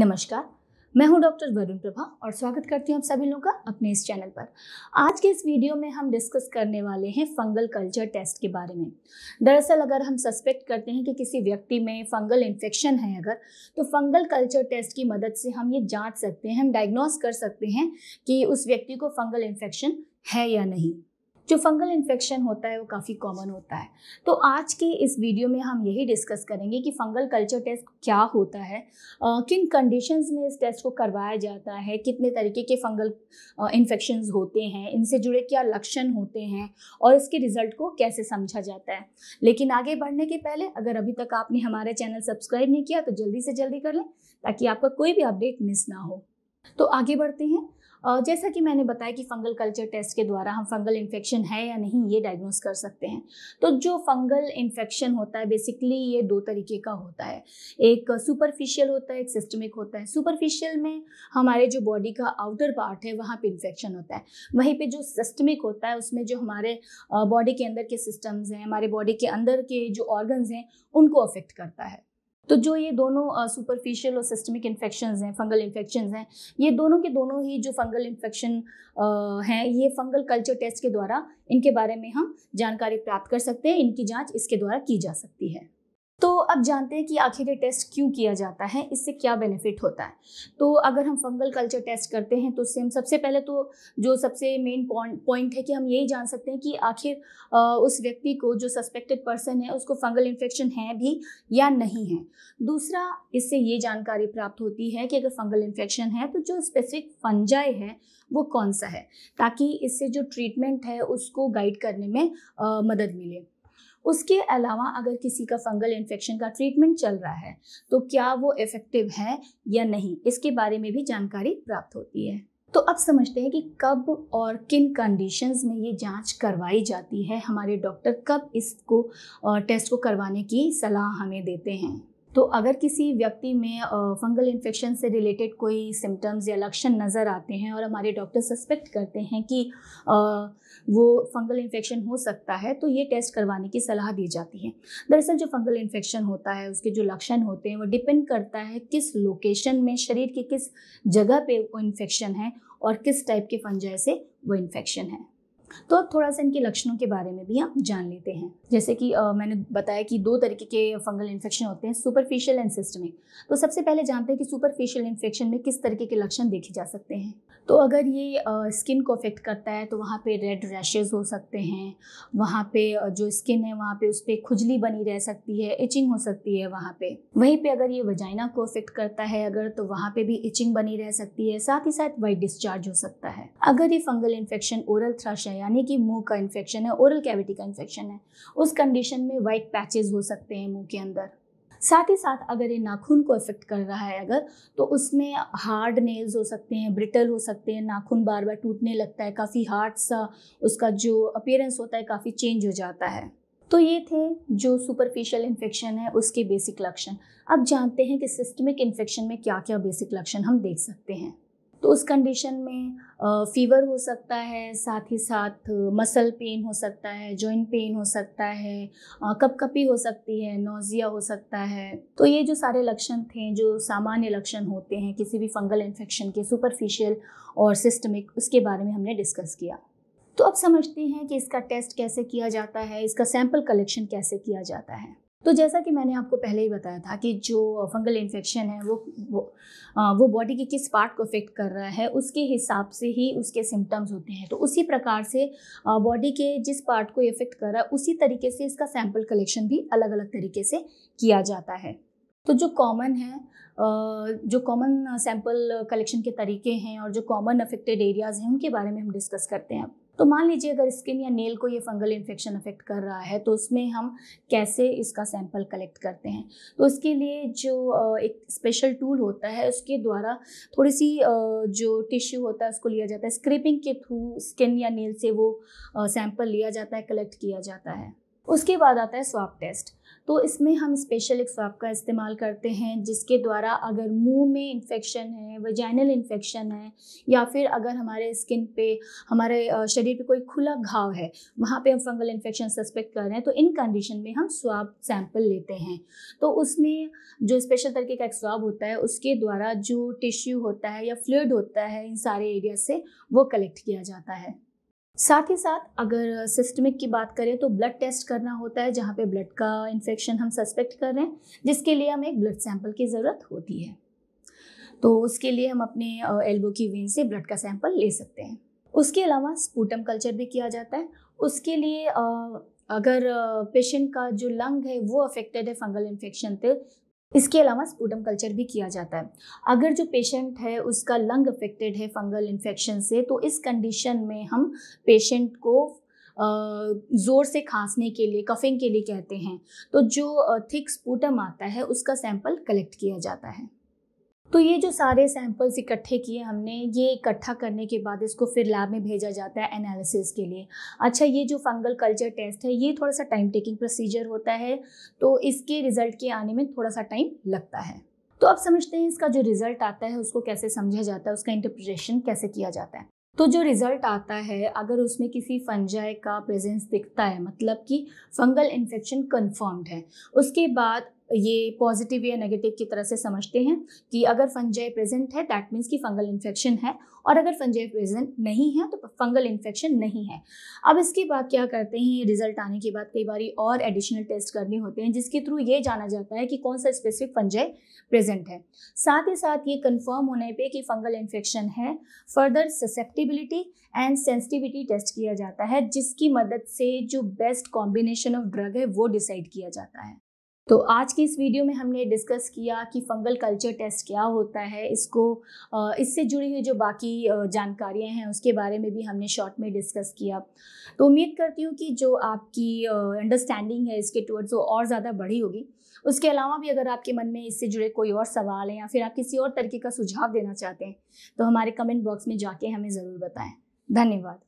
नमस्कार मैं हूं डॉक्टर वरुण प्रभा और स्वागत करती हूं आप सभी लोगों का अपने इस चैनल पर आज के इस वीडियो में हम डिस्कस करने वाले हैं फंगल कल्चर टेस्ट के बारे में दरअसल अगर हम सस्पेक्ट करते हैं कि किसी व्यक्ति में फंगल इन्फेक्शन है अगर तो फंगल कल्चर टेस्ट की मदद से हम ये जांच सकते हैं हम डायग्नोज कर सकते हैं कि उस व्यक्ति को फंगल इन्फेक्शन है या नहीं जो फंगल इन्फेक्शन होता है वो काफ़ी कॉमन होता है तो आज के इस वीडियो में हम यही डिस्कस करेंगे कि फंगल कल्चर टेस्ट क्या होता है आ, किन कंडीशंस में इस टेस्ट को करवाया जाता है कितने तरीके के फंगल इन्फेक्शन होते हैं इनसे जुड़े क्या लक्षण होते हैं और इसके रिजल्ट को कैसे समझा जाता है लेकिन आगे बढ़ने के पहले अगर अभी तक आपने हमारा चैनल सब्सक्राइब नहीं किया तो जल्दी से जल्दी कर लें ताकि आपका कोई भी अपडेट मिस ना हो तो आगे बढ़ते हैं जैसा कि मैंने बताया कि फंगल कल्चर टेस्ट के द्वारा हम फंगल इन्फेक्शन है या नहीं ये डायग्नोस कर सकते हैं तो जो फंगल इन्फेक्शन होता है बेसिकली ये दो तरीके का होता है एक सुपरफिशियल होता है एक सिस्टमिक होता है सुपरफिशियल में हमारे जो बॉडी का आउटर पार्ट है वहाँ पे इन्फेक्शन होता है वहीं पर जो सिस्टमिक होता है उसमें जो हमारे बॉडी के अंदर के सिस्टम्स हैं हमारे बॉडी के अंदर के जो ऑर्गन्स हैं उनको अफेक्ट करता है तो जो ये दोनों सुपरफिशियल और सिस्टमिक इन्फेक्शन हैं फंगल इन्फेक्शन हैं ये दोनों के दोनों ही जो फंगल इन्फेक्शन हैं ये फंगल कल्चर टेस्ट के द्वारा इनके बारे में हम जानकारी प्राप्त कर सकते हैं इनकी जाँच इसके द्वारा की जा सकती है तो अब जानते हैं कि आखिर ये टेस्ट क्यों किया जाता है इससे क्या बेनिफिट होता है तो अगर हम फंगल कल्चर टेस्ट करते हैं तो उससे हम सबसे पहले तो जो सबसे मेन पॉइंट है कि हम यही जान सकते हैं कि आखिर उस व्यक्ति को जो सस्पेक्टेड पर्सन है उसको फंगल इन्फेक्शन है भी या नहीं है दूसरा इससे ये जानकारी प्राप्त होती है कि अगर फंगल इन्फेक्शन है तो जो स्पेसिफिक फंजाई है वो कौन सा है ताकि इससे जो ट्रीटमेंट है उसको गाइड करने में आ, मदद मिले उसके अलावा अगर किसी का फंगल इन्फेक्शन का ट्रीटमेंट चल रहा है तो क्या वो इफेक्टिव है या नहीं इसके बारे में भी जानकारी प्राप्त होती है तो अब समझते हैं कि कब और किन कंडीशंस में ये जांच करवाई जाती है हमारे डॉक्टर कब इसको टेस्ट को करवाने की सलाह हमें देते हैं तो अगर किसी व्यक्ति में फंगल इन्फेक्शन से रिलेटेड कोई सिम्टम्स या लक्षण नज़र आते हैं और हमारे डॉक्टर सस्पेक्ट करते हैं कि वो फंगल इन्फेक्शन हो सकता है तो ये टेस्ट करवाने की सलाह दी जाती है दरअसल जो फंगल इन्फेक्शन होता है उसके जो लक्षण होते हैं वो डिपेंड करता है किस लोकेशन में शरीर के किस जगह पे वो इन्फेक्शन है और किस टाइप के फंजाई से वो इन्फेक्शन है तो अब थोड़ा सा इनके लक्षणों के बारे में भी हम जान लेते हैं जैसे कि आ, मैंने बताया कि दो तरीके के फंगल इन्फेक्शन होते हैं सुपरफिशियल एंड सिस्टमिक तो सबसे पहले जानते हैं कि सुपरफिशियल इन्फेक्शन में किस तरीके के लक्षण देखे जा सकते हैं तो अगर ये स्किन को अफेक्ट करता है तो वहाँ पे रेड रैशेज़ हो सकते हैं वहाँ पे जो स्किन है वहाँ पे उस पर खुजली बनी रह सकती है इचिंग हो सकती है वहाँ पे वहीं पे अगर ये वजाइना को अफेक्ट करता है अगर तो वहाँ पे भी इचिंग बनी रह सकती है साथ ही साथ वाइट डिस्चार्ज हो सकता है अगर ये फंगल इन्फेक्शन ओरल थ्रश है है यानी कि मुंह का इन्फेक्शन है ओरल कैविटी का इन्फेक्शन है उस कंडीशन में वाइट पैचेस हो सकते हैं मुंह के अंदर साथ ही साथ अगर ये नाखून को इफेक्ट कर रहा है अगर तो उसमें हार्ड नेल्स हो सकते हैं ब्रिटल हो सकते हैं नाखून बार बार टूटने लगता है काफ़ी हार्ड सा उसका जो अपेयरेंस होता है काफ़ी चेंज हो जाता है तो ये थे जो सुपरफिशियल इन्फेक्शन है उसके बेसिक लक्षण अब जानते हैं कि सिस्टमिक इन्फेक्शन में क्या क्या बेसिक लक्षण हम देख सकते हैं तो उस कंडीशन में फीवर हो सकता है साथ ही साथ मसल पेन हो सकता है जॉइंट पेन हो सकता है कपकपी हो सकती है नोज़िया हो सकता है तो ये जो सारे लक्षण थे जो सामान्य लक्षण होते हैं किसी भी फंगल इन्फेक्शन के सुपरफिशियल और सिस्टमिक उसके बारे में हमने डिस्कस किया तो अब समझते हैं कि इसका टेस्ट कैसे किया जाता है इसका सैम्पल कलेक्शन कैसे किया जाता है तो जैसा कि मैंने आपको पहले ही बताया था कि जो फंगल इन्फेक्शन है वो वो, वो बॉडी के किस पार्ट को इफेक्ट कर रहा है उसके हिसाब से ही उसके सिम्टम्स होते हैं तो उसी प्रकार से बॉडी के जिस पार्ट को इफेक्ट कर रहा है उसी तरीके से इसका सैम्पल कलेक्शन भी अलग अलग तरीके से किया जाता है तो जो कॉमन है जो कॉमन सैम्पल कलेक्शन के तरीके हैं और जो कॉमन अफेक्टेड एरियाज़ हैं उनके बारे में हम डिस्कस करते हैं तो मान लीजिए अगर स्किन या नेल को ये फंगल इन्फेक्शन अफेक्ट कर रहा है तो उसमें हम कैसे इसका सैंपल कलेक्ट करते हैं तो उसके लिए जो एक स्पेशल टूल होता है उसके द्वारा थोड़ी सी जो टिश्यू होता है उसको लिया जाता है स्क्रेपिंग के थ्रू स्किन या नेल से वो सैंपल लिया जाता है कलेक्ट किया जाता है उसके बाद आता है स्वाप टेस्ट तो इसमें हम स्पेशल एक स्वाप का इस्तेमाल करते हैं जिसके द्वारा अगर मुंह में इन्फेक्शन है वजाइनल इन्फेक्शन है या फिर अगर हमारे स्किन पे हमारे शरीर पे कोई खुला घाव है वहाँ पे हम फंगल इन्फेक्शन सस्पेक्ट कर रहे हैं तो इन कंडीशन में हम स्वाब सैंपल लेते हैं तो उसमें जो स्पेशल तरीके का एक स्वाब होता है उसके द्वारा जो टिश्यू होता है या फ्लूड होता है इन सारे एरिया से वो कलेक्ट किया जाता है साथ ही साथ अगर सिस्टमिक की बात करें तो ब्लड टेस्ट करना होता है जहाँ पे ब्लड का इन्फेक्शन हम सस्पेक्ट कर रहे हैं जिसके लिए हमें एक ब्लड सैंपल की ज़रूरत होती है तो उसके लिए हम अपने एल्बो की वेन से ब्लड का सैंपल ले सकते हैं उसके अलावा स्पूटम कल्चर भी किया जाता है उसके लिए अगर पेशेंट का जो लंग है वो अफेक्टेड है फंगल इन्फेक्शन से इसके अलावा स्पूटम कल्चर भी किया जाता है अगर जो पेशेंट है उसका लंग अफेक्टेड है फंगल इन्फेक्शन से तो इस कंडीशन में हम पेशेंट को ज़ोर से खांसने के लिए कफिंग के लिए कहते हैं तो जो थिक स्पूटम आता है उसका सैंपल कलेक्ट किया जाता है तो ये जो सारे सैंपल्स इकट्ठे किए हमने ये इकट्ठा करने के बाद इसको फिर लैब में भेजा जाता है एनालिसिस के लिए अच्छा ये जो फंगल कल्चर टेस्ट है ये थोड़ा सा टाइम टेकिंग प्रोसीजर होता है तो इसके रिज़ल्ट के आने में थोड़ा सा टाइम लगता है तो अब समझते हैं इसका जो रिज़ल्ट आता है उसको कैसे समझा जाता है उसका इंटरप्रिटेशन कैसे किया जाता है तो जो रिज़ल्ट आता है अगर उसमें किसी फंजाई का प्रेजेंस दिखता है मतलब कि फंगल इन्फेक्शन कन्फर्म्ड है उसके बाद ये पॉजिटिव या नेगेटिव की तरह से समझते हैं कि अगर फंजाई प्रेजेंट है दैट मीन्स कि फंगल इन्फेक्शन है और अगर फंजाई प्रेजेंट नहीं है तो फंगल इन्फेक्शन नहीं है अब इसके बाद क्या करते हैं रिजल्ट आने के बाद कई बार और एडिशनल टेस्ट करने होते हैं जिसके थ्रू ये जाना जाता है कि कौन सा स्पेसिफिक फंजाई प्रेजेंट है साथ ही साथ ये कन्फर्म होने पर कि फंगल इन्फेक्शन है further susceptibility and sensitivity test किया जाता है जिसकी मदद से जो बेस्ट कॉम्बिनेशन ऑफ ड्रग है वो डिसाइड किया जाता है तो आज की इस वीडियो में हमने डिस्कस किया कि फंगल कल्चर टेस्ट क्या होता है इसको इससे जुड़ी हुई जो बाकी जानकारियां हैं उसके बारे में भी हमने शॉर्ट में डिस्कस किया तो उम्मीद करती हूँ कि जो आपकी अंडरस्टैंडिंग है इसके टूवर्ड्स वो और ज़्यादा बढ़ी होगी उसके अलावा भी अगर आपके मन में इससे जुड़े कोई और सवाल हैं या फिर आप किसी और तरीके का सुझाव देना चाहते हैं तो हमारे कमेंट बॉक्स में जाके हमें ज़रूर बताएँ धन्यवाद